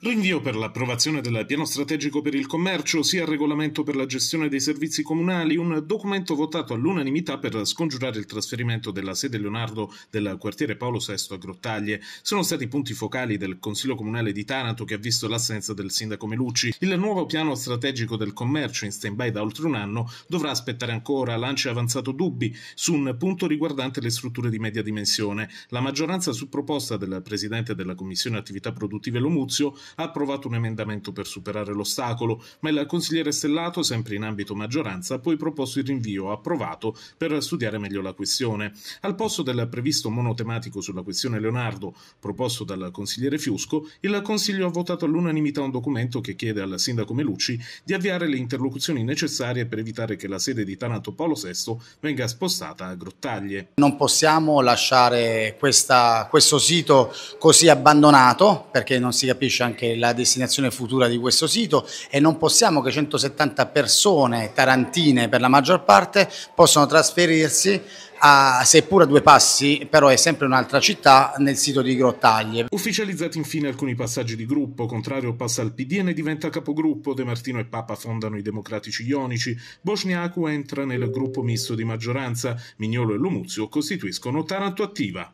Rinvio per l'approvazione del piano strategico per il commercio sia il regolamento per la gestione dei servizi comunali, un documento votato all'unanimità per scongiurare il trasferimento della sede Leonardo del quartiere Paolo VI a Grottaglie. Sono stati i punti focali del Consiglio Comunale di Taranto che ha visto l'assenza del sindaco Melucci. Il nuovo piano strategico del commercio in stand-by da oltre un anno dovrà aspettare ancora. lancia avanzato dubbi su un punto riguardante le strutture di media dimensione. La maggioranza su proposta del presidente della Commissione Attività Produttive Lomuzio ha approvato un emendamento per superare l'ostacolo, ma il consigliere Stellato, sempre in ambito maggioranza, ha poi proposto il rinvio approvato per studiare meglio la questione. Al posto del previsto monotematico sulla questione Leonardo, proposto dal consigliere Fiusco, il Consiglio ha votato all'unanimità un documento che chiede al sindaco Melucci di avviare le interlocuzioni necessarie per evitare che la sede di Tanato Polo VI venga spostata a Grottaglie. Non possiamo lasciare questa, questo sito così abbandonato perché non si capisce anche anche la destinazione futura di questo sito e non possiamo che 170 persone tarantine per la maggior parte possano trasferirsi a, seppur a due passi, però è sempre un'altra città, nel sito di Grottaglie. Ufficializzati infine alcuni passaggi di gruppo, Contrario passa al PDN e diventa capogruppo, De Martino e Papa fondano i Democratici Ionici, Bosniacu entra nel gruppo misto di maggioranza, Mignolo e Lumuzio costituiscono Taranto Attiva.